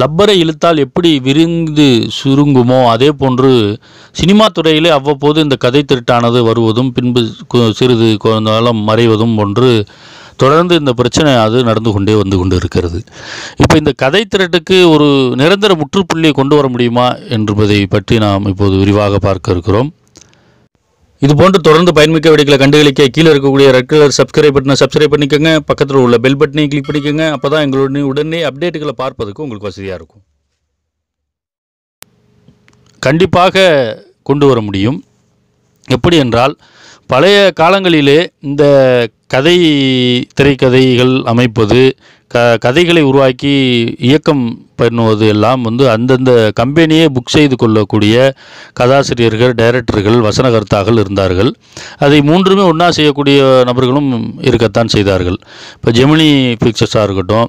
லப்பரை இழுத்தால் எப்படி விரிந்து சுருங்குமோ அதே போன்று சினிமா துறையிலே அவ்வப்போது இந்த கதை திருட்டானது வருவதும் பின்பு சிறிது கொஞ்ச காலம் மறைவதும் போன்று தொடர்ந்து இந்த பிரச்சனை அது நடந்து கொண்டே வந்து கொண்டு இருக்கிறது இப்போ இந்த கதை திரட்டுக்கு ஒரு நிரந்தர முற்றுப்புள்ளியை கொண்டு வர முடியுமா என்பதை பற்றி நாம் இப்போது விரிவாக பார்க்க இருக்கிறோம் இதுபோன்று தொடர்ந்து பயன்மிக்க வீடுகளை கண்டுகளிக்க கீழே இருக்கக்கூடிய ரெட் கலர் சப்ஸ்கிரைப் பட்டனை சப்ஸ்கிரைப் பண்ணிக்கோங்க பக்கத்தில் உள்ள பெல் பட்டனையும் கிளிக் பண்ணிக்கோங்க அப்போ தான் எங்களுடைய உடனே அப்டேட்டுகளை பார்ப்பதுக்கு உங்களுக்கு வசதியாக இருக்கும் கண்டிப்பாக கொண்டு வர முடியும் எப்படி என்றால் பழைய காலங்களிலே இந்த கதை திரைக்கதைகள் அமைப்பது க கதைகளை உருவாக்கி இயக்கம் பண்ணுவது எல்லாம் வந்து அந்தந்த கம்பெனியே புக் செய்து கொள்ளக்கூடிய கதாசிரியர்கள் டைரக்டர்கள் வசனகர்த்தாக்கள் இருந்தார்கள் அதை மூன்றுமே ஒன்றா செய்யக்கூடிய நபர்களும் இருக்கத்தான் செய்தார்கள் இப்போ ஜெமினி பிக்சர்ஸாக இருக்கட்டும்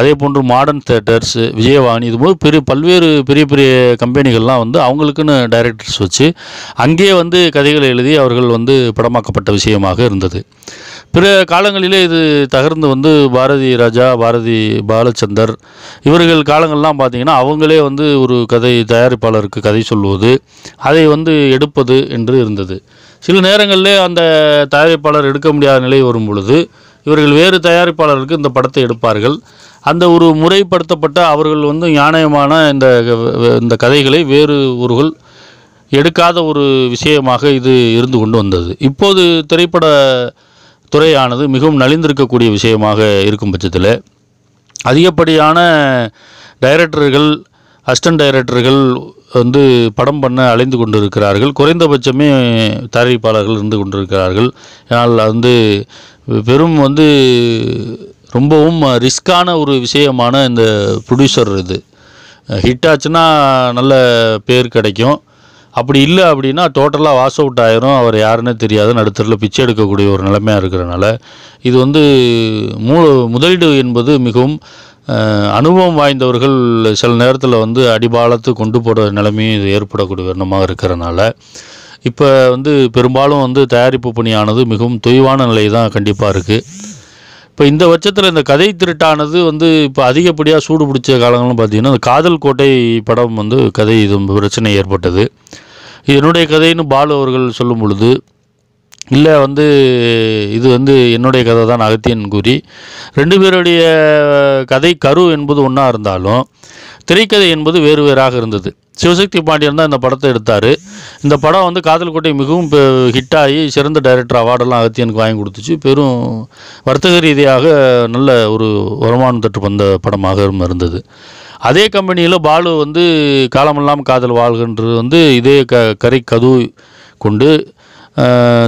அதே போன்று மாடர்ன் தேட்டர்ஸ் விஜயவாணி இது போது பெரிய பல்வேறு பெரிய பெரிய கம்பெனிகள்லாம் வந்து அவங்களுக்குன்னு டைரக்டர்ஸ் வச்சு அங்கேயே வந்து கதைகளை எழுதி அவர்கள் வந்து படமாக்கப்பட்ட விஷயமாக இருந்தது பிற காலங்களிலே இது தகர்ந்து வந்து பாரதி ராஜா பாரதி பாலச்சந்தர் இவர்கள் கால காலங்கள்லாம் பார்த்தீங்கன்னா அவங்களே வந்து ஒரு கதை தயாரிப்பாளருக்கு கதை சொல்லுவது அதை வந்து எடுப்பது என்று இருந்தது சில நேரங்களிலே அந்த தயாரிப்பாளர் எடுக்க முடியாத நிலை வரும் பொழுது இவர்கள் வேறு தயாரிப்பாளருக்கு இந்த படத்தை எடுப்பார்கள் அந்த ஒரு முறைப்படுத்தப்பட்ட அவர்கள் வந்து ஞானயமான இந்த இந்த கதைகளை வேறு ஒருவர்கள் எடுக்காத ஒரு விஷயமாக இது இருந்து கொண்டு வந்தது இப்போது திரைப்பட துறையானது மிகவும் நலிந்திருக்கக்கூடிய விஷயமாக இருக்கும் பட்சத்தில் அதிகப்படியான டைரக்டர்கள் அஸ்டன் டைரக்டர்கள் வந்து படம் பண்ண அலைந்து கொண்டிருக்கிறார்கள் குறைந்தபட்சமே தயாரிப்பாளர்கள் இருந்து கொண்டிருக்கிறார்கள் ஆனால் வந்து பெரும் வந்து ரொம்பவும் ரிஸ்க்கான ஒரு விஷயமான இந்த ப்ரொடியூசர் இது ஹிட் ஆச்சுன்னா நல்ல பேர் கிடைக்கும் அப்படி இல்லை அப்படின்னா டோட்டலாக வாஷ் அவுட் ஆயிரும் அவர் யாருன்னே தெரியாது நடுத்தரில் பிச்சை எடுக்கக்கூடிய ஒரு நிலைமையாக இருக்கிறனால இது வந்து மூ முதலீடு என்பது மிகவும் அனுபவம் வாய்ந்தவர்கள் சில நேரத்தில் வந்து அடிபாலத்து கொண்டு போகிற நிலைமையும் இது ஏற்படக்கூடிய வருணமாக இருக்கிறனால இப்போ வந்து பெரும்பாலும் வந்து தயாரிப்பு பணியானது மிகவும் தொய்வான நிலை தான் கண்டிப்பாக இருக்குது இப்போ இந்த பட்சத்தில் இந்த கதை திருட்டானது வந்து இப்போ அதிகப்படியாக சூடு பிடிச்ச காலங்களும் பார்த்திங்கன்னா இந்த காதல் கோட்டை படம் வந்து கதை இது பிரச்சனை ஏற்பட்டது இதனுடைய கதைன்னு பாலு அவர்கள் சொல்லும் பொழுது இல்லை வந்து இது வந்து என்னுடைய கதை தான் அகத்தியன் கூறி ரெண்டு பேருடைய கதை கரு என்பது ஒன்றா இருந்தாலும் திரைக்கதை என்பது வேறு வேறாக இருந்தது சிவசக்தி பாண்டியன் தான் இந்த படத்தை எடுத்தார் இந்த படம் வந்து காதல் கோட்டை மிகவும் ஹிட்டாகி சிறந்த டைரக்டர் அவார்டெல்லாம் அகத்தியனுக்கு வாங்கி கொடுத்துச்சு பெரும் வர்த்தக ரீதியாக நல்ல ஒரு வருமானம் தட்டு வந்த படமாக இருந்தது அதே கம்பெனியில் பாலு வந்து காலமெல்லாம் காதல் வாழ்கின்றது வந்து இதே க கரை கது கொண்டு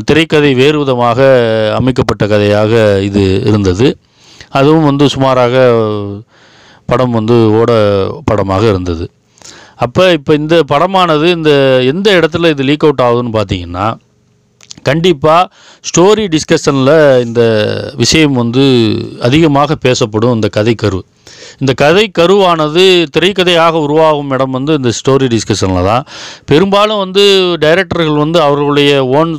திரைக்கதை வேறு விதமாக அமைக்கப்பட்ட கதையாக இது இருந்தது அதுவும் வந்து சுமாராக படம் வந்து ஓட படமாக இருந்தது அப்போ இப்போ இந்த படமானது இந்த எந்த இடத்துல இது லீக் அவுட் ஆகுதுன்னு பார்த்தீங்கன்னா கண்டிப்பாக ஸ்டோரி டிஸ்கஷனில் இந்த விஷயம் வந்து அதிகமாக பேசப்படும் இந்த கதை கரு இந்த கதை கருவானது திரைக்கதையாக உருவாகும் இடம் வந்து இந்த ஸ்டோரி டிஸ்கஷனில் தான் பெரும்பாலும் வந்து டைரக்டர்கள் வந்து அவர்களுடைய ஓன்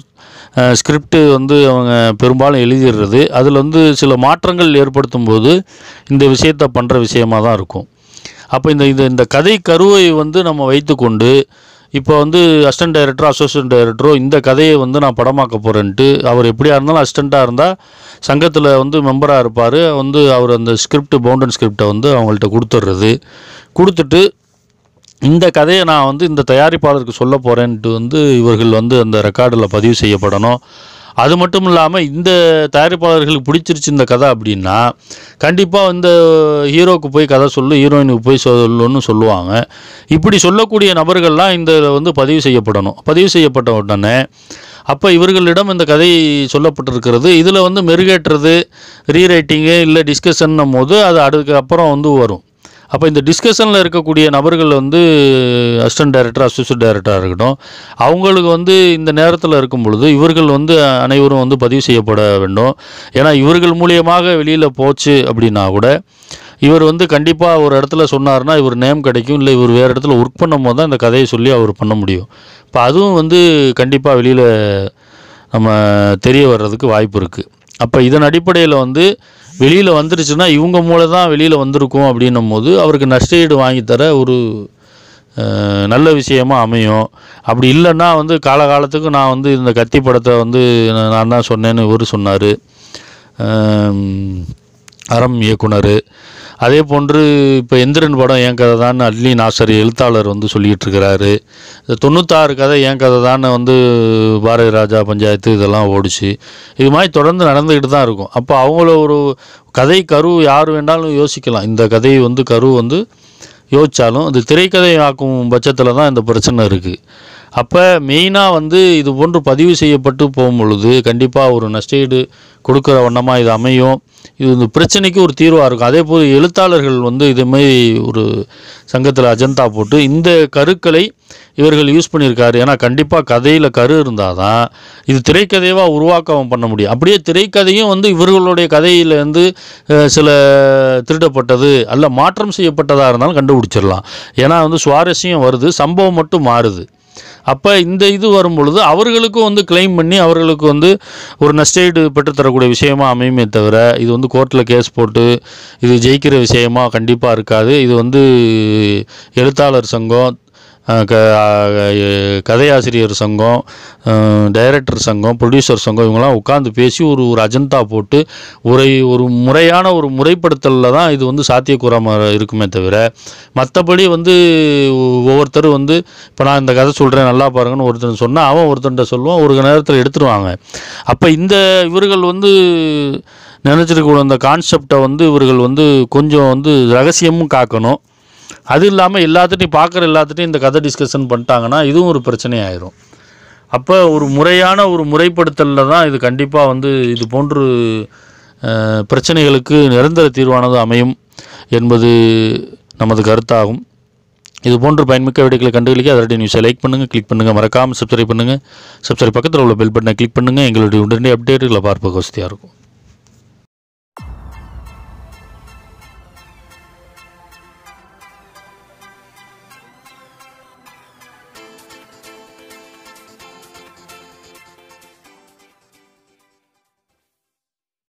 ஸ்கிரிப்டு வந்து அவங்க பெரும்பாலும் எழுதிடுறது அதில் வந்து சில மாற்றங்கள் ஏற்படுத்தும் போது இந்த விஷயத்தை பண்ணுற விஷயமாக தான் இருக்கும் அப்போ இந்த இந்த இந்த கதை கருவை வந்து நம்ம வைத்துக்கொண்டு இப்போ வந்து அசிஸ்டன்ட் டைரக்டரோ அசோசியன்ட் டைரக்டரோ இந்த கதையை வந்து நான் படமாக்க போகிறேன்ட்டு அவர் எப்படியா இருந்தாலும் அசிஸ்டண்ட்டாக இருந்தால் சங்கத்தில் வந்து மெம்பராக இருப்பார் வந்து அவர் அந்த ஸ்கிரிப்ட் பவுண்டன் ஸ்கிரிப்டை வந்து அவங்கள்ட்ட கொடுத்துட்றது கொடுத்துட்டு இந்த கதையை நான் வந்து இந்த தயாரிப்பாளருக்கு சொல்ல போகிறேன்ட்டு வந்து இவர்கள் வந்து அந்த ரெக்கார்டில் பதிவு செய்யப்படணும் அது மட்டும் இல்லாமல் இந்த தயாரிப்பாளர்களுக்கு பிடிச்சிருச்சு இந்த கதை அப்படின்னா கண்டிப்பாக வந்து ஹீரோவுக்கு போய் கதை சொல்லு ஹீரோயினுக்கு போய் சொல்லணும்னு சொல்லுவாங்க இப்படி சொல்லக்கூடிய நபர்கள்லாம் இந்த வந்து பதிவு செய்யப்படணும் பதிவு செய்யப்பட்ட உடனே அப்போ இவர்களிடம் இந்த கதை சொல்லப்பட்டிருக்கிறது இதில் வந்து மெருகேற்றுறது ரீரைட்டிங்கு இல்லை டிஸ்கஷன்னும் போது அது அதுக்கு அப்புறம் வந்து வரும் அப்போ இந்த டிஸ்கஷனில் இருக்கக்கூடிய நபர்கள் வந்து அசிஸ்டன்ட் டைரக்டர் அசிஸ்டன்ட் டைரக்டராக இருக்கட்டும் அவங்களுக்கு வந்து இந்த நேரத்தில் இருக்கும் பொழுது இவர்கள் வந்து அனைவரும் வந்து பதிவு செய்யப்பட வேண்டும் ஏன்னா இவர்கள் மூலியமாக வெளியில் போச்சு அப்படின்னா கூட இவர் வந்து கண்டிப்பாக ஒரு இடத்துல சொன்னார்னா இவர் நேம் கிடைக்கும் இல்லை இவர் வேறு இடத்துல ஒர்க் பண்ணும் போது தான் இந்த கதையை சொல்லி அவர் பண்ண முடியும் இப்போ அதுவும் வந்து கண்டிப்பாக வெளியில் நம்ம தெரிய வர்றதுக்கு வாய்ப்பு இருக்குது அப்போ இதன் அடிப்படையில் வந்து வெளியில் வந்துருச்சுன்னா இவங்க மூளை தான் வெளியில் வந்திருக்கும் அப்படின்னும் போது அவருக்கு நஷ்டஈடு வாங்கித்தர ஒரு நல்ல விஷயமாக அமையும் அப்படி இல்லைன்னா வந்து காலகாலத்துக்கு நான் வந்து இந்த கத்தி படத்தை வந்து நான் தான் சொன்னேன்னு இவர் சொன்னார் அறம் இயக்குனர் அதே போன்று இப்போ எந்திரன் படம் என் கதை தான் அட்லி நாசர் எழுத்தாளர் வந்து சொல்லிகிட்டு இருக்கிறாரு தொண்ணூத்தாறு கதை என் கதை தான் வந்து பாரதி ராஜா பஞ்சாயத்து இதெல்லாம் ஓடிச்சு இது மாதிரி தொடர்ந்து நடந்துக்கிட்டு தான் இருக்கும் அப்போ அவங்கள ஒரு கதை கரு யார் வேண்டாலும் யோசிக்கலாம் இந்த கதை வந்து கரு வந்து யோசித்தாலும் அது திரைக்கதை ஆக்கும் பட்சத்தில் தான் இந்த பிரச்சனை இருக்குது அப்போ மெயினாக வந்து இது போன்று பதிவு செய்யப்பட்டு போகும் பொழுது கண்டிப்பாக ஒரு நஷ்டஈடு கொடுக்குற வண்ணமாக இது அமையும் இது இந்த பிரச்சனைக்கு ஒரு தீர்வாக இருக்கும் அதே போல் எழுத்தாளர்கள் வந்து இதுமாரி ஒரு சங்கத்தில் அஜந்தா போட்டு இந்த கருக்களை இவர்கள் யூஸ் பண்ணியிருக்காரு ஏன்னா கண்டிப்பாக கதையில் கரு இருந்தால் தான் இது திரைக்கதையாக உருவாக்கம் பண்ண முடியும் அப்படியே திரைக்கதையும் வந்து இவர்களுடைய கதையிலேருந்து சில திருடப்பட்டது அல்ல மாற்றம் செய்யப்பட்டதாக இருந்தாலும் கண்டுபிடிச்சிடலாம் ஏன்னா வந்து சுவாரஸ்யம் வருது சம்பவம் மட்டும் மாறுது அப்போ இந்த இது வரும் பொழுது அவர்களுக்கும் வந்து கிளைம் பண்ணி அவர்களுக்கு வந்து ஒரு நஷ்டஈடு பெற்றுத்தரக்கூடிய விஷயமா அமையுமே தவிர இது வந்து கோர்ட்டில் கேஸ் போட்டு இது ஜெயிக்கிற விஷயமா கண்டிப்பாக இருக்காது இது வந்து எழுத்தாளர் சங்கம் க கதையாசிரியர் சங்கம் டைரக்டர் சங்கம் ப்ரொடியூசர் சங்கம் இவங்கெல்லாம் உட்காந்து பேசி ஒரு ஒரு அஜந்தா போட்டு ஒரு ஒரு முறையான ஒரு முறைப்படுத்தலில் தான் இது வந்து சாத்தியக்கூறமாக இருக்குமே தவிர மற்றபடி வந்து ஒவ்வொருத்தரும் வந்து இப்போ நான் இந்த கதை சொல்கிறேன் நல்லா பாருங்கன்னு ஒருத்தர் சொன்னால் அவன் ஒருத்தன்ட்ட சொல்லுவான் ஒரு நேரத்தில் எடுத்துருவாங்க அப்போ இந்த இவர்கள் வந்து நினச்சிருக்க அந்த கான்செப்டை வந்து இவர்கள் வந்து கொஞ்சம் வந்து ரகசியமும் காக்கணும் அது இல்லாமல் எல்லாத்துட்டையும் பார்க்குற எல்லாத்துட்டையும் இந்த கதை டிஸ்கஷன் பண்ணிட்டாங்கன்னா இதுவும் ஒரு பிரச்சனையாயிரும் அப்போ ஒரு முறையான ஒரு முறைப்படுத்தலில் தான் இது கண்டிப்பாக வந்து இது போன்று பிரச்சனைகளுக்கு நிரந்தர தீர்வானது அமையும் என்பது நமது கருத்தாகும் இது போன்ற பயன்மிக்க வீடியோக்களை கண்டுகளிக்க அதனுடைய நியூஸை லைக் பண்ணுங்கள் கிளிக் பண்ணுங்கள் மறக்காமல் சப்ஸ்கிரைப் பண்ணுங்கள் சப்ஸ்கிரைப் பக்கத்தில் உள்ள பெல் பட்டனை கிளிக் பண்ணுங்கள் எங்களுடைய உடனடி அப்டேட்டுகளை பார்ப்ப வசதியாக இருக்கும்